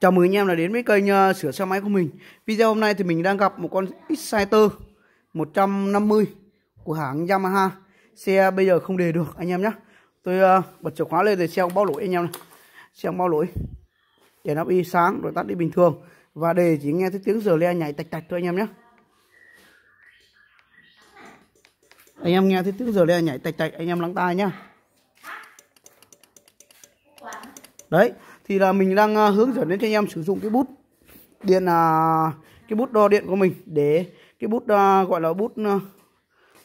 Chào mừng anh em đã đến với kênh ờ, sửa xe máy của mình Video hôm nay thì mình đang gặp một con Exciter 150 của hãng Yamaha Xe bây giờ không đề được anh em nhé Tôi uh, bật chìa khóa lên thì xe không báo lỗi anh em này Xe không báo lỗi Để nó đi sáng rồi tắt đi bình thường Và đề chỉ nghe thấy tiếng giờ le nhảy tạch tạch thôi anh em nhé Anh em nghe thấy tiếng giờ le nhảy tạch tạch anh em lắng tai nhá Đấy thì là mình đang à, hướng dẫn đến cho anh em sử dụng cái bút điện là cái bút đo điện của mình để cái bút à, gọi là bút à,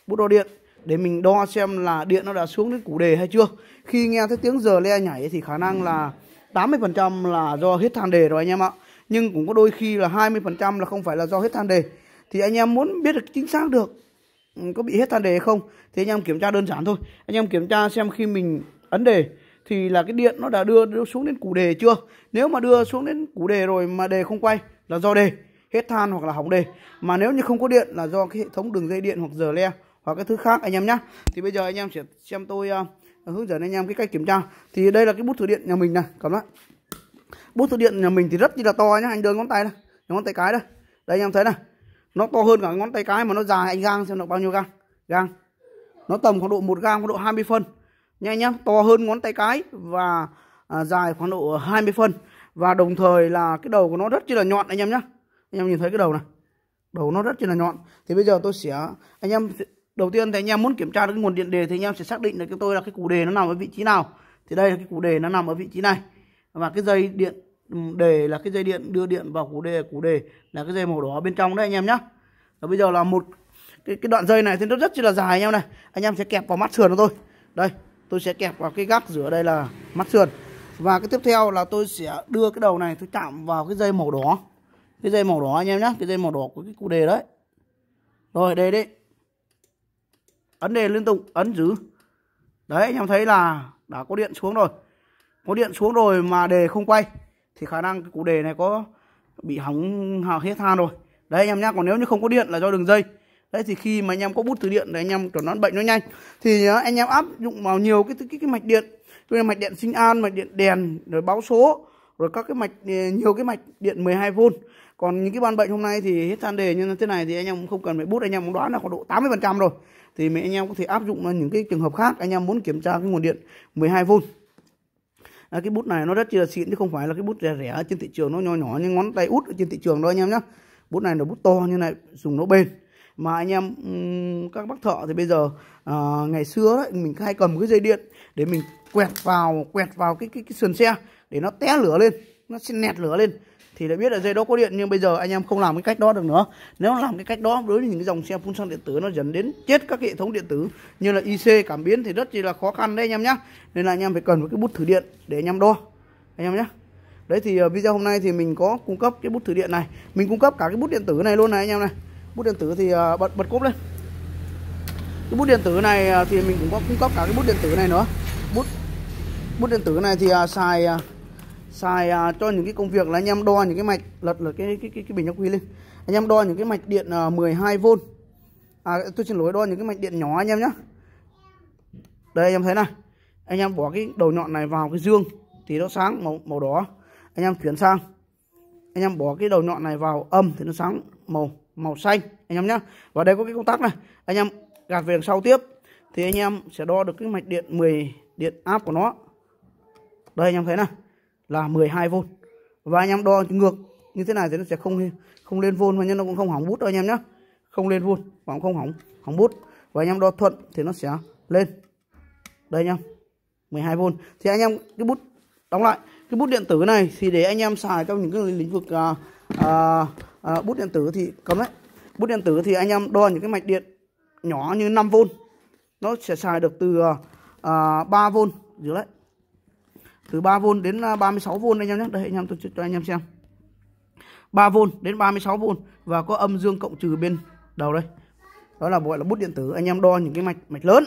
bút đo điện để mình đo xem là điện nó đã xuống đến củ đề hay chưa khi nghe thấy tiếng giờ le nhảy thì khả năng là 80% là do hết than đề rồi anh em ạ nhưng cũng có đôi khi là 20% là không phải là do hết than đề thì anh em muốn biết được chính xác được ừ, có bị hết than đề hay không thì anh em kiểm tra đơn giản thôi anh em kiểm tra xem khi mình ấn đề thì là cái điện nó đã đưa, đưa xuống đến củ đề chưa nếu mà đưa xuống đến củ đề rồi mà đề không quay là do đề hết than hoặc là hỏng đề mà nếu như không có điện là do cái hệ thống đường dây điện hoặc giờ le hoặc cái thứ khác anh em nhé thì bây giờ anh em sẽ xem tôi uh, hướng dẫn anh em cái cách kiểm tra thì đây là cái bút thử điện nhà mình nè cảm ơn bút thử điện nhà mình thì rất là to nhá anh đưa ngón tay này ngón tay cái đây đây anh em thấy này nó to hơn cả ngón tay cái mà nó dài anh gang xem được bao nhiêu gang gang nó tầm khoảng độ một gang khoảng độ 20 phân nha nhá to hơn ngón tay cái và à, dài khoảng độ 20 phân và đồng thời là cái đầu của nó rất chi là nhọn anh em nhá anh em nhìn thấy cái đầu này đầu nó rất chi là nhọn thì bây giờ tôi sẽ anh em đầu tiên thì anh em muốn kiểm tra được cái nguồn điện đề thì anh em sẽ xác định được cho tôi là cái củ đề nó nằm ở vị trí nào thì đây là cái củ đề nó nằm ở vị trí này và cái dây điện ừ, đề là cái dây điện đưa điện vào củ đề củ đề là cái dây màu đỏ bên trong đấy anh em nhá và bây giờ là một cái, cái đoạn dây này thì nó rất chi là dài anh em này anh em sẽ kẹp vào mắt sườn của tôi đây tôi sẽ kẹp vào cái gác giữa đây là mắt sườn và cái tiếp theo là tôi sẽ đưa cái đầu này tôi chạm vào cái dây màu đỏ cái dây màu đỏ anh em nhé cái dây màu đỏ của cái cụ đề đấy rồi đề đi ấn đề liên tục ấn giữ đấy anh em thấy là đã có điện xuống rồi có điện xuống rồi mà đề không quay thì khả năng cái cụ đề này có bị hỏng hết than rồi đấy anh em nhé còn nếu như không có điện là do đường dây đấy thì khi mà anh em có bút từ điện thì anh em chuẩn đoán bệnh nó nhanh thì à, anh em áp dụng vào nhiều cái cái, cái mạch điện như là mạch điện sinh an mạch điện đèn rồi báo số rồi các cái mạch à, nhiều cái mạch điện 12V còn những cái ban bệnh hôm nay thì hết than đề như thế này thì anh em không cần phải bút anh em cũng đoán là khoảng độ 80% rồi thì mình anh em có thể áp dụng vào những cái trường hợp khác anh em muốn kiểm tra cái nguồn điện 12V à, cái bút này nó rất là xịn chứ không phải là cái bút rẻ rẻ trên thị trường nó nhỏ nhỏ như ngón tay út ở trên thị trường đó anh em nhá bút này là bút to như này dùng nó bền mà anh em các bác thợ thì bây giờ à, ngày xưa đấy mình hay cầm cái dây điện để mình quẹt vào quẹt vào cái cái, cái sườn xe để nó té lửa lên nó sẽ nẹt lửa lên thì đã biết là dây đó có điện nhưng bây giờ anh em không làm cái cách đó được nữa nếu làm cái cách đó đối với những cái dòng xe phun xăng điện tử nó dẫn đến chết các hệ thống điện tử như là IC cảm biến thì rất là khó khăn đấy anh em nhé nên là anh em phải cần một cái bút thử điện để anh em đo anh em nhé đấy thì ờ, video hôm nay thì mình có cung cấp cái bút thử điện này mình cung cấp cả cái bút điện tử này luôn này anh em này bút điện tử thì à, bật bật cúp lên cái bút điện tử này à, thì mình cũng có cung cấp cả cái bút điện tử này nữa bút bút điện tử này thì à, xài xài cho những cái công việc là anh em đo những cái mạch lật lật cái cái cái, cái bình ắc quy lên anh em đo những cái mạch điện 12V à tôi xin lỗi đo những cái mạch điện nhỏ anh em nhé đây anh em thấy này anh em bỏ cái đầu nhọn này vào cái dương thì nó sáng màu màu đỏ anh em chuyển sang anh em bỏ cái đầu nhọn này vào âm thì nó sáng màu màu xanh anh em nhé và đây có cái công tắc này anh em gạt về đằng sau tiếp thì anh em sẽ đo được cái mạch điện 10 điện áp của nó đây anh em thấy này là 12V và anh em đo ngược như thế này thì nó sẽ không không lên vôn và nhưng nó cũng không hỏng bút đâu anh em nhé không lên vôn và cũng không hỏng hỏng bút và anh em đo thuận thì nó sẽ lên đây anh em 12V thì anh em cái bút đóng lại cái bút điện tử này thì để anh em xài trong những cái lĩnh vực uh, à, à, bút điện tử thì cấm đấy bút điện tử thì anh em đo những cái mạch điện nhỏ như 5V nó sẽ xài được từ à, 3V dưới đấy từ 3V đến 36V à, anh em nhé đây anh em tôi cho anh em xem 3V đến 36V và có âm dương cộng trừ bên đầu đây đó là gọi là bút điện tử anh em đo những cái mạch mạch lớn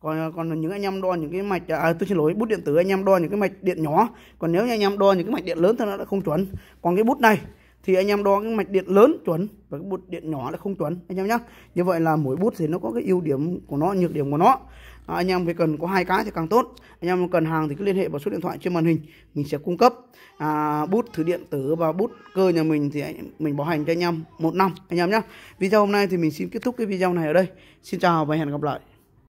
còn à, còn những anh em đo những cái mạch à, à, tôi xin lỗi bút điện tử anh em đo những cái mạch điện nhỏ còn nếu như anh em đo những cái mạch điện lớn thì nó đã không chuẩn còn cái bút này thì anh em đo cái mạch điện lớn chuẩn và cái bút điện nhỏ là không chuẩn anh em nhé như vậy là mỗi bút thì nó có cái ưu điểm của nó nhược điểm của nó à, anh em phải cần có hai cái thì càng tốt anh em cần hàng thì cứ liên hệ vào số điện thoại trên màn hình mình sẽ cung cấp à, bút thử điện tử và bút cơ nhà mình thì anh, mình bảo hành cho anh em một năm anh em nhé video hôm nay thì mình xin kết thúc cái video này ở đây xin chào và hẹn gặp lại